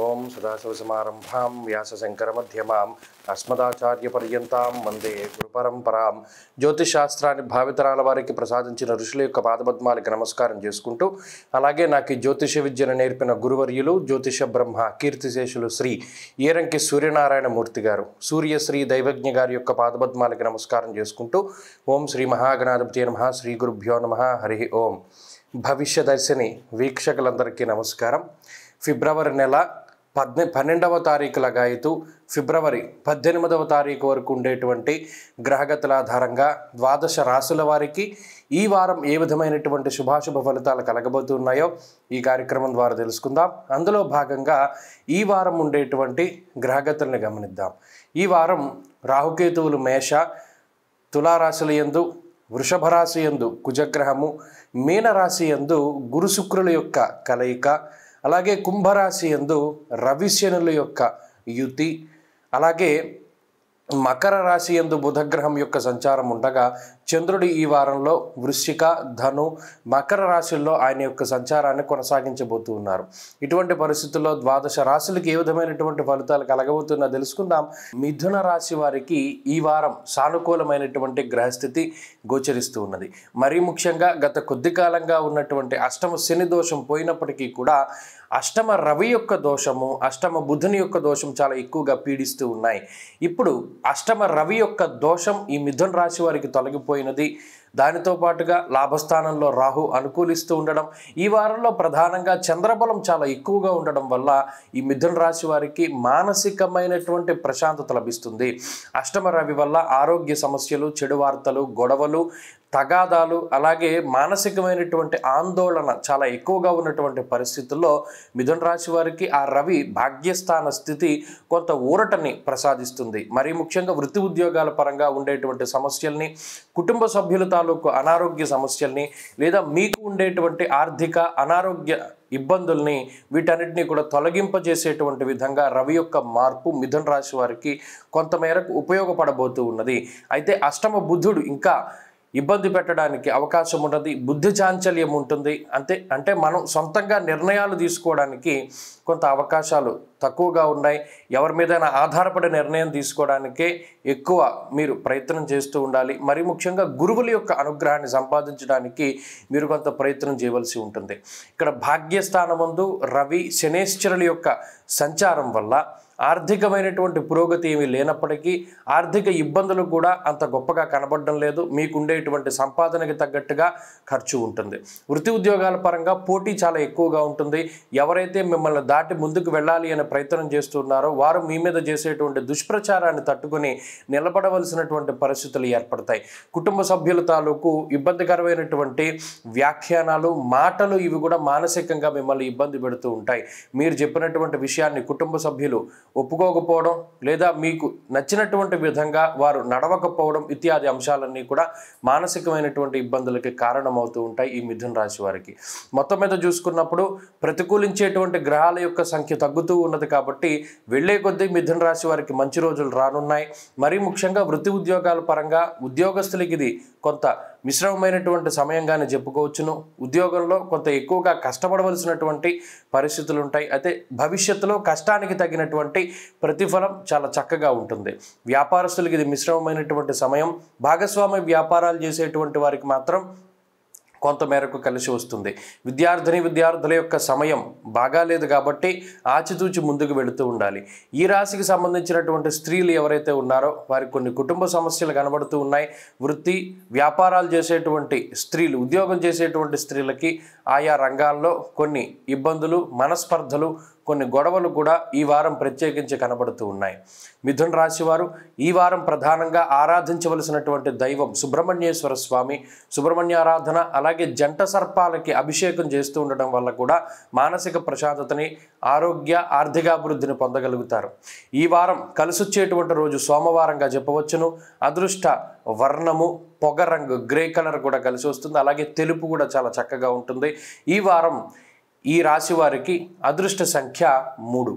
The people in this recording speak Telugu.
ఓం వ్యాస సదాశివసమారంభాం వ్యాసశంకరమధ్యమాం అస్మదాచార్యపర్యంతం వందే గురుపరంపరాం జ్యోతిషాస్త్రాన్ని భావితరాల వారికి ప్రసాదించిన ఋషుల యొక్క పాదపద్మాలకి నమస్కారం చేసుకుంటూ అలాగే నాకు ఈ జ్యోతిష విద్యను నేర్పిన గురువర్యులు జ్యోతిష బ్రహ్మ కీర్తిశేషులు శ్రీ ఈరంకి సూర్యనారాయణ మూర్తి గారు సూర్యశ్రీ దైవజ్ఞ గారి యొక్క పాదపద్మాలకి నమస్కారం చేసుకుంటూ ఓం శ్రీ మహాగణాధిపతి నమ శ్రీ గురుభ్యో నమ హరి ఓం భవిష్య దర్శిని వీక్షకులందరికీ నమస్కారం ఫిబ్రవరి నెల పద్నె పన్నెండవ తారీఖుల గాయతు ఫిబ్రవరి పద్దెనిమిదవ తారీఖు వరకు ఉండేటువంటి గ్రహగతుల ఆధారంగా ద్వాదశ రాసుల వారికి ఈ వారం ఏ విధమైనటువంటి శుభాశుభ ఫలితాలు కలగబోతున్నాయో ఈ కార్యక్రమం ద్వారా తెలుసుకుందాం అందులో భాగంగా ఈ వారం ఉండేటువంటి గ్రహగతుల్ని గమనిద్దాం ఈ వారం రాహుకేతువులు మేష తులారాశులు ఎందు వృషభ రాశి ఎందు కుజగ్రహము మీనరాశి ఎందు గురుశుక్రుల యొక్క కలయిక ಅಲಾಗೆ ಕುಂಭರಾಶಿ ಅಂದು ರವಿಶನು ಓಕ್ಕ ಯುತಿ ಅಲ್ಲೇ మకర రాశి ఎందు బుధగ్రహం యొక్క సంచారం ఉండగా చంద్రుడు ఈ వారంలో వృశ్చిక ధను మకర రాశుల్లో ఆయన యొక్క సంచారాన్ని కొనసాగించబోతూ ఉన్నారు ఇటువంటి పరిస్థితుల్లో ద్వాదశ రాశులకు ఏ విధమైనటువంటి ఫలితాలు కలగబోతున్నా తెలుసుకుందాం మిథున రాశి వారికి ఈ వారం సానుకూలమైనటువంటి గ్రహస్థితి గోచరిస్తూ ఉన్నది మరీ ముఖ్యంగా గత కొద్ది కాలంగా ఉన్నటువంటి అష్టమ శని దోషం పోయినప్పటికీ కూడా అష్టమ రవి యొక్క దోషము అష్టమ బుధుని యొక్క దోషం చాలా ఎక్కువగా పీడిస్తూ ఉన్నాయి ఇప్పుడు అష్టమ రవి యొక్క దోషం ఈ మిథున్ రాశి వారికి తొలగిపోయినది దానితో పాటుగా లాభస్థానంలో రాహు అనుకూలిస్తూ ఉండడం ఈ వారంలో ప్రధానంగా చంద్రబలం చాలా ఎక్కువగా ఉండడం వల్ల ఈ మిథున రాశి వారికి మానసికమైనటువంటి ప్రశాంతత లభిస్తుంది అష్టమ రవి వల్ల ఆరోగ్య సమస్యలు చెడు వార్తలు గొడవలు తగాదాలు అలాగే మానసికమైనటువంటి ఆందోళన చాలా ఎక్కువగా ఉన్నటువంటి పరిస్థితుల్లో మిథున రాశి వారికి ఆ రవి భాగ్యస్థాన స్థితి కొంత ఊరటని ప్రసాదిస్తుంది మరీ ముఖ్యంగా వృత్తి ఉద్యోగాల పరంగా ఉండేటువంటి సమస్యల్ని కుటుంబ సభ్యుల తాలూకు అనారోగ్య సమస్యల్ని లేదా మీకు ఉండేటువంటి ఆర్థిక అనారోగ్య ఇబ్బందుల్ని వీటన్నిటిని కూడా తొలగింపజేసేటువంటి విధంగా రవి యొక్క మార్పు మిథున రాశి వారికి కొంతమేరకు ఉపయోగపడబోతూ ఉన్నది అయితే అష్టమ బుద్ధుడు ఇంకా ఇబ్బంది పెట్టడానికి అవకాశం ఉంటుంది బుద్ధి చాంచల్యం ఉంటుంది అంతే అంటే మనం సొంతంగా నిర్ణయాలు తీసుకోవడానికి కొంత అవకాశాలు తక్కువగా ఉన్నాయి ఎవరి మీదైనా ఆధారపడి నిర్ణయం తీసుకోవడానికే ఎక్కువ మీరు ప్రయత్నం చేస్తూ ఉండాలి మరి ముఖ్యంగా గురువుల యొక్క అనుగ్రహాన్ని సంపాదించడానికి మీరు కొంత ప్రయత్నం చేయవలసి ఉంటుంది ఇక్కడ భాగ్యస్థానమందు రవి శనేశ్వరుల యొక్క సంచారం వల్ల ఆర్థికమైనటువంటి పురోగతి ఏమీ లేనప్పటికీ ఆర్థిక ఇబ్బందులు కూడా అంత గొప్పగా కనబడడం లేదు మీకుండేటువంటి సంపాదనకి తగ్గట్టుగా ఖర్చు ఉంటుంది వృత్తి ఉద్యోగాల పరంగా పోటీ చాలా ఎక్కువగా ఉంటుంది ఎవరైతే మిమ్మల్ని దాటి ముందుకు వెళ్ళాలి అనే ప్రయత్నం చేస్తున్నారో వారు మీ మీద చేసేటువంటి దుష్ప్రచారాన్ని తట్టుకుని నిలబడవలసినటువంటి పరిస్థితులు ఏర్పడతాయి కుటుంబ సభ్యుల తాలూకు ఇబ్బందికరమైనటువంటి వ్యాఖ్యానాలు మాటలు ఇవి కూడా మానసికంగా మిమ్మల్ని ఇబ్బంది పెడుతూ ఉంటాయి మీరు చెప్పినటువంటి విషయాన్ని కుటుంబ సభ్యులు ఒప్పుకోకపోవడం లేదా మీకు నచ్చినటువంటి విధంగా వారు నడవకపోవడం ఇత్యాది అంశాలన్నీ కూడా మానసికమైనటువంటి ఇబ్బందులకి కారణమవుతూ ఉంటాయి ఈ మిథున రాశి వారికి మొత్తం మీద చూసుకున్నప్పుడు ప్రతికూలించేటువంటి గ్రహాల యొక్క సంఖ్య తగ్గుతూ ఉన్నది కాబట్టి వెళ్లే కొద్దీ మిథున రాశి వారికి మంచి రోజులు రానున్నాయి మరీ ముఖ్యంగా వృత్తి ఉద్యోగాల పరంగా ఉద్యోగస్తులకి ఇది కొంత మిశ్రమమైనటువంటి సమయంగానే చెప్పుకోవచ్చును ఉద్యోగంలో కొంత ఎక్కువగా కష్టపడవలసినటువంటి పరిస్థితులు ఉంటాయి అయితే భవిష్యత్తులో కష్టానికి తగినటువంటి ప్రతిఫలం చాలా చక్కగా ఉంటుంది వ్యాపారస్తులకు ఇది మిశ్రమమైనటువంటి సమయం భాగస్వామ్య వ్యాపారాలు చేసేటువంటి వారికి మాత్రం కొంతమేరకు కలిసి వస్తుంది విద్యార్థిని విద్యార్థుల యొక్క సమయం బాగాలేదు కాబట్టి ఆచితూచి ముందుకు వెళుతూ ఉండాలి ఈ రాశికి సంబంధించినటువంటి స్త్రీలు ఎవరైతే ఉన్నారో వారి కొన్ని కుటుంబ సమస్యలు కనబడుతూ ఉన్నాయి వృత్తి వ్యాపారాలు చేసేటువంటి స్త్రీలు ఉద్యోగం చేసేటువంటి స్త్రీలకి ఆయా రంగాల్లో కొన్ని ఇబ్బందులు మనస్పర్ధలు కొన్ని గొడవలు కూడా ఈ వారం ప్రత్యేకించి కనబడుతూ ఉన్నాయి మిథున్ రాశి వారు ఈ వారం ప్రధానంగా ఆరాధించవలసినటువంటి దైవం సుబ్రహ్మణ్యేశ్వర స్వామి సుబ్రహ్మణ్య ఆరాధన అలాగే జంట సర్పాలకి అభిషేకం చేస్తూ ఉండడం వల్ల కూడా మానసిక ప్రశాంతతని ఆరోగ్య ఆర్థికాభివృద్ధిని పొందగలుగుతారు ఈ వారం కలిసొచ్చేటువంటి రోజు సోమవారంగా చెప్పవచ్చును అదృష్ట వర్ణము పొగ రంగు గ్రే కలర్ కూడా కలిసి వస్తుంది అలాగే తెలుపు కూడా చాలా చక్కగా ఉంటుంది ఈ వారం ఈ రాశి వారికి అదృష్ట సంఖ్య మూడు